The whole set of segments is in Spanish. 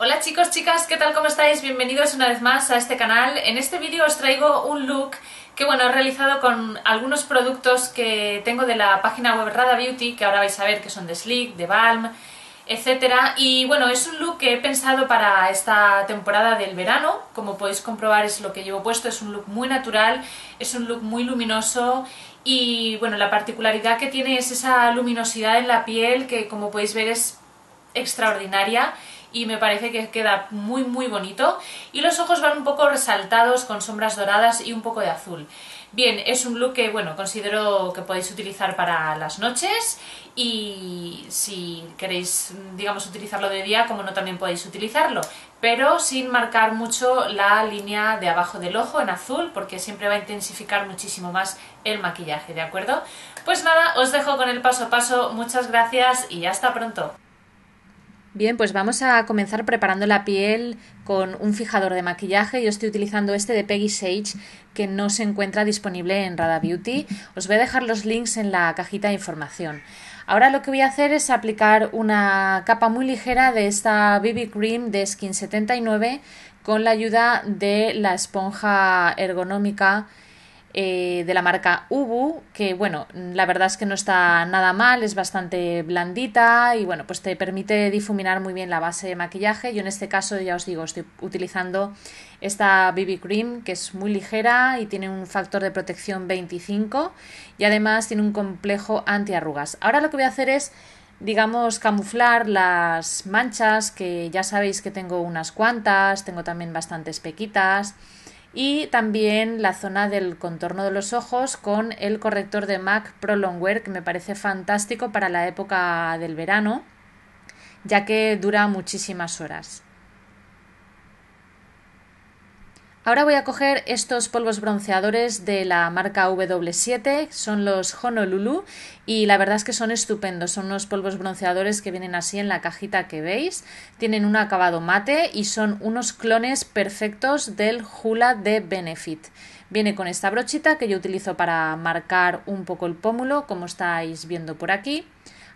Hola chicos, chicas, ¿qué tal? ¿Cómo estáis? Bienvenidos una vez más a este canal. En este vídeo os traigo un look que bueno, he realizado con algunos productos que tengo de la página web Rada Beauty, que ahora vais a ver que son de Sleek, de Balm, etc. Y bueno, es un look que he pensado para esta temporada del verano. Como podéis comprobar es lo que llevo puesto, es un look muy natural, es un look muy luminoso y bueno, la particularidad que tiene es esa luminosidad en la piel que como podéis ver es extraordinaria y me parece que queda muy muy bonito y los ojos van un poco resaltados con sombras doradas y un poco de azul. Bien, es un look que bueno, considero que podéis utilizar para las noches y si queréis, digamos, utilizarlo de día, como no también podéis utilizarlo, pero sin marcar mucho la línea de abajo del ojo en azul porque siempre va a intensificar muchísimo más el maquillaje, ¿de acuerdo? Pues nada, os dejo con el paso a paso, muchas gracias y hasta pronto. Bien, pues vamos a comenzar preparando la piel con un fijador de maquillaje. Yo estoy utilizando este de Peggy Sage que no se encuentra disponible en Rada Beauty. Os voy a dejar los links en la cajita de información. Ahora lo que voy a hacer es aplicar una capa muy ligera de esta BB Cream de Skin 79 con la ayuda de la esponja ergonómica eh, de la marca Ubu, que bueno, la verdad es que no está nada mal, es bastante blandita y bueno, pues te permite difuminar muy bien la base de maquillaje. Yo en este caso ya os digo, estoy utilizando esta BB Cream que es muy ligera y tiene un factor de protección 25 y además tiene un complejo antiarrugas. Ahora lo que voy a hacer es digamos, camuflar las manchas, que ya sabéis que tengo unas cuantas, tengo también bastantes pequitas y también la zona del contorno de los ojos con el corrector de MAC Pro Longwear que me parece fantástico para la época del verano ya que dura muchísimas horas. Ahora voy a coger estos polvos bronceadores de la marca W7, son los Honolulu y la verdad es que son estupendos, son unos polvos bronceadores que vienen así en la cajita que veis, tienen un acabado mate y son unos clones perfectos del Hula de Benefit. Viene con esta brochita que yo utilizo para marcar un poco el pómulo, como estáis viendo por aquí.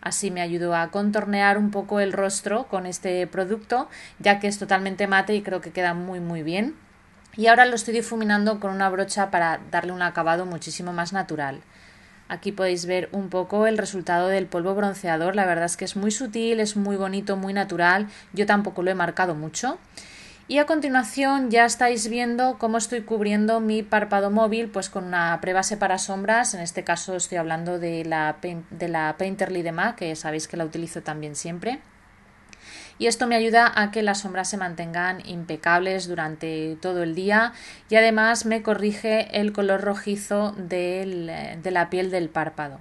Así me ayudó a contornear un poco el rostro con este producto, ya que es totalmente mate y creo que queda muy muy bien y ahora lo estoy difuminando con una brocha para darle un acabado muchísimo más natural. Aquí podéis ver un poco el resultado del polvo bronceador, la verdad es que es muy sutil, es muy bonito, muy natural, yo tampoco lo he marcado mucho. Y a continuación ya estáis viendo cómo estoy cubriendo mi párpado móvil pues con una prebase para sombras, en este caso estoy hablando de la, de la Painterly de MAC, que sabéis que la utilizo también siempre y esto me ayuda a que las sombras se mantengan impecables durante todo el día y además me corrige el color rojizo de la piel del párpado.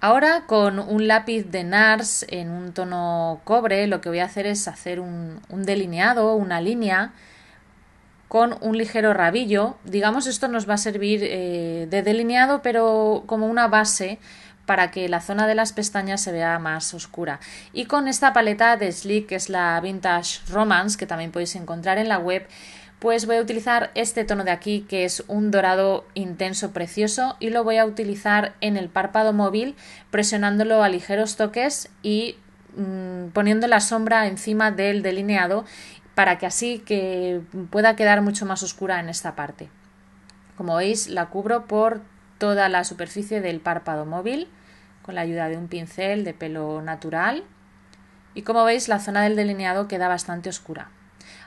Ahora con un lápiz de NARS en un tono cobre lo que voy a hacer es hacer un, delineado, una línea con un ligero rabillo. Digamos esto nos va a servir eh, de delineado pero como una base para que la zona de las pestañas se vea más oscura. Y con esta paleta de Sleek, que es la Vintage Romance, que también podéis encontrar en la web, pues voy a utilizar este tono de aquí que es un dorado intenso precioso y lo voy a utilizar en el párpado móvil presionándolo a ligeros toques y mm, poniendo la sombra encima del delineado para que así que pueda quedar mucho más oscura en esta parte. Como veis la cubro por toda la superficie del párpado móvil con la ayuda de un pincel de pelo natural y como veis la zona del delineado queda bastante oscura.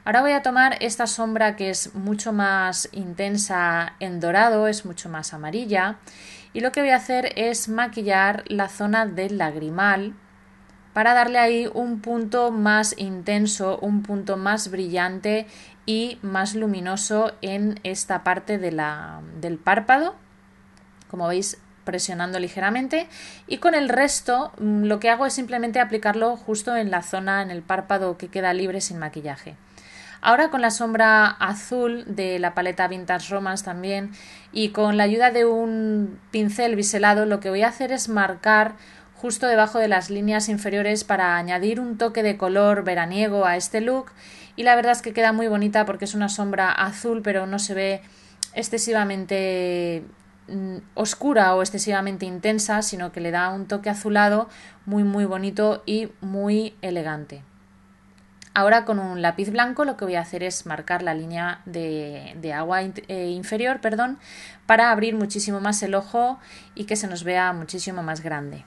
Ahora voy a tomar esta sombra que es mucho más intensa en dorado, es mucho más amarilla y lo que voy a hacer es maquillar la zona del lagrimal para darle ahí un punto más intenso, un punto más brillante y más luminoso en esta parte de la, del párpado. Como veis presionando ligeramente y con el resto mm, lo que hago es simplemente aplicarlo justo en la zona, en el párpado que queda libre sin maquillaje. Ahora con la sombra azul de la paleta Vintage romas también y con la ayuda de un pincel biselado lo que voy a hacer es marcar justo debajo de las líneas inferiores para añadir un toque de color veraniego a este look y la verdad es que queda muy bonita porque es una sombra azul pero no se ve excesivamente Mm, oscura o excesivamente intensa, sino que le da un toque azulado muy muy bonito y muy elegante. Ahora con un lápiz blanco lo que voy a hacer es marcar la línea de, agua eh, inferior perdón, para abrir muchísimo más el ojo y que se nos vea muchísimo más grande.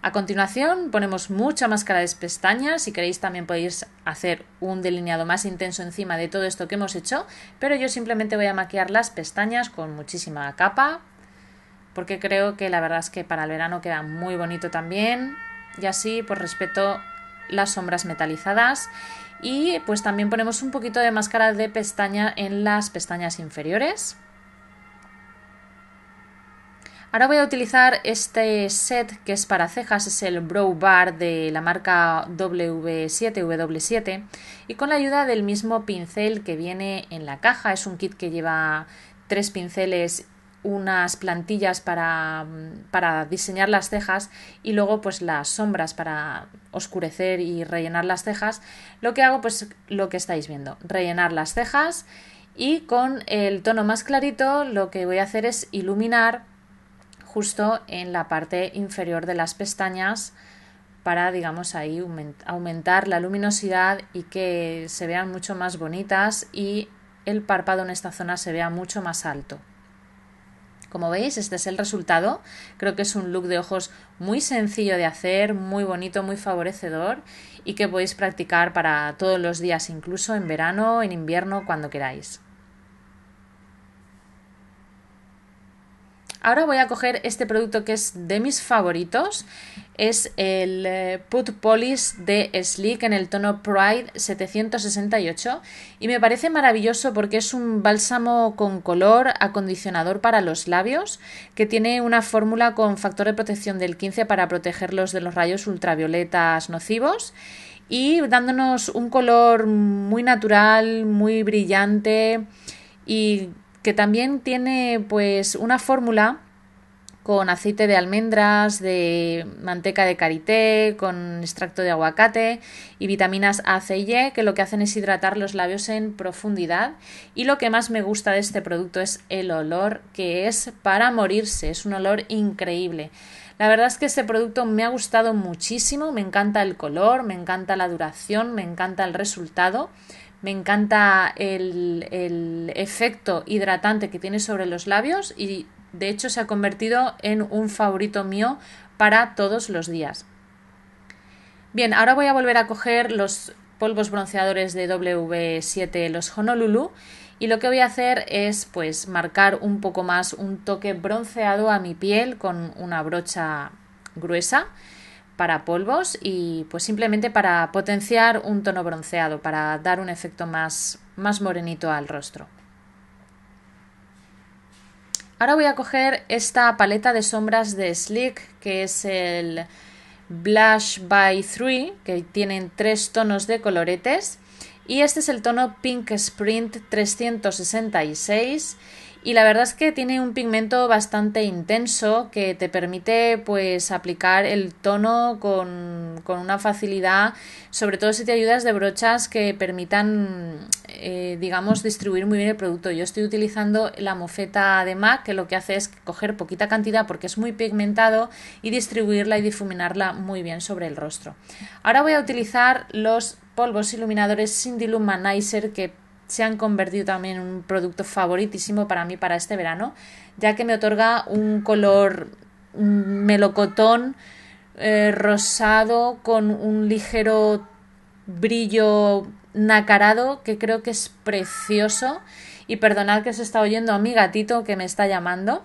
A continuación ponemos mucha máscara de pestañas, si queréis también podéis hacer un delineado más intenso encima de todo esto que hemos hecho, pero yo simplemente voy a maquillar las pestañas con muchísima capa, porque creo que la verdad es que para el verano queda muy bonito también, y así pues respeto las sombras metalizadas y pues también ponemos un poquito de máscara de pestaña en las pestañas inferiores. Ahora voy a utilizar este set que es para cejas, es el Brow Bar de la marca W7, W7 y con la ayuda del mismo pincel que viene en la caja, es un kit que lleva tres pinceles unas plantillas para, diseñar las cejas y luego pues las sombras para oscurecer y rellenar las cejas, lo que hago pues lo que estáis viendo, rellenar las cejas y con el tono más clarito lo que voy a hacer es iluminar justo en la parte inferior de las pestañas para, digamos, ahí aumentar la luminosidad y que se vean mucho más bonitas y el párpado en esta zona se vea mucho más alto. Como veis, este es el resultado. Creo que es un look de ojos muy sencillo de hacer, muy bonito, muy favorecedor y que podéis practicar para todos los días, incluso en verano, en invierno, cuando queráis. ahora voy a coger este producto que es de mis favoritos. Es el eh, Put Polish de Sleek en el tono Pride 768 y me parece maravilloso porque es un bálsamo con color acondicionador para los labios que tiene una fórmula con factor de protección del 15 para protegerlos de los rayos ultravioletas nocivos y dándonos un color muy natural, muy brillante y que también tiene pues una fórmula con aceite de almendras, de manteca de karité, con extracto de aguacate y vitaminas A, C y E, que lo que hacen es hidratar los labios en profundidad. Y lo que más me gusta de este producto es el olor, que es para morirse, es un olor increíble. La verdad es que este producto me ha gustado muchísimo, me encanta el color, me encanta la duración, me encanta el resultado. Me encanta el, efecto hidratante que tiene sobre los labios y de hecho se ha convertido en un favorito mío para todos los días. Bien, ahora voy a volver a coger los polvos bronceadores de W7, los Honolulu, y lo que voy a hacer es pues marcar un poco más un toque bronceado a mi piel con una brocha gruesa para polvos y pues simplemente para potenciar un tono bronceado, para dar un efecto más, más morenito al rostro. Ahora voy a coger esta paleta de sombras de Slick, que es el Blush by 3, que tienen tres tonos de coloretes. Y este es el tono Pink Sprint 366 y la verdad es que tiene un pigmento bastante intenso que te permite pues aplicar el tono con, una facilidad, sobre todo si te ayudas de brochas que permitan eh, digamos distribuir muy bien el producto. Yo estoy utilizando la mofeta de MAC que lo que hace es coger poquita cantidad porque es muy pigmentado y distribuirla y difuminarla muy bien sobre el rostro. Ahora voy a utilizar los polvos iluminadores Cindy Lumanizer que se han convertido también en un producto favoritísimo para mí para este verano, ya que me otorga un color melocotón eh, rosado con un ligero brillo nacarado que creo que es precioso. Y perdonad que se está oyendo a mi gatito que me está llamando,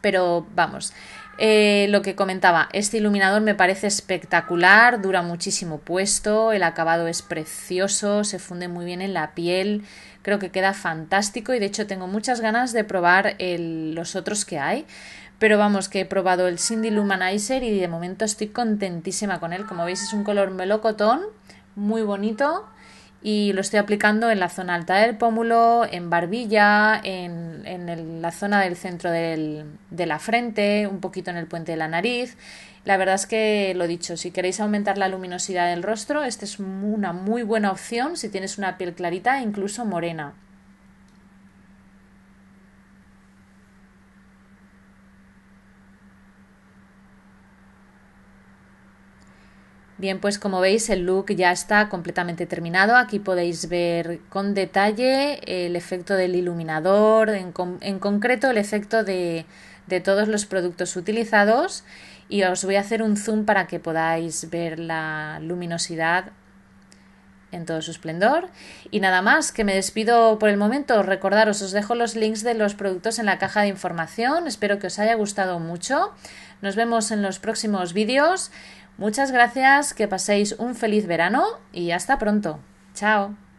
pero vamos, eh, lo que comentaba, este iluminador me parece espectacular, dura muchísimo puesto, el acabado es precioso, se funde muy bien en la piel, creo que queda fantástico y de hecho tengo muchas ganas de probar los otros que hay. Pero vamos, que he probado el Cindy Luminizer y de momento estoy contentísima con él. Como veis es un color melocotón, muy bonito y lo estoy aplicando en la zona alta del pómulo, en barbilla, en, la zona del centro de la frente, un poquito en el puente de la nariz. La verdad es que lo dicho, si queréis aumentar la luminosidad del rostro, esta es una muy buena opción si tienes una piel clarita e incluso morena. Bien, pues como veis el look ya está completamente terminado. Aquí podéis ver con detalle el efecto del iluminador, en, concreto el efecto de, de, todos los productos utilizados. Y os voy a hacer un zoom para que podáis ver la luminosidad en todo su esplendor. Y nada más, que me despido por el momento. Recordaros, os dejo los links de los productos en la caja de información. Espero que os haya gustado mucho. Nos vemos en los próximos vídeos. Muchas gracias, que paséis un feliz verano y hasta pronto. Chao.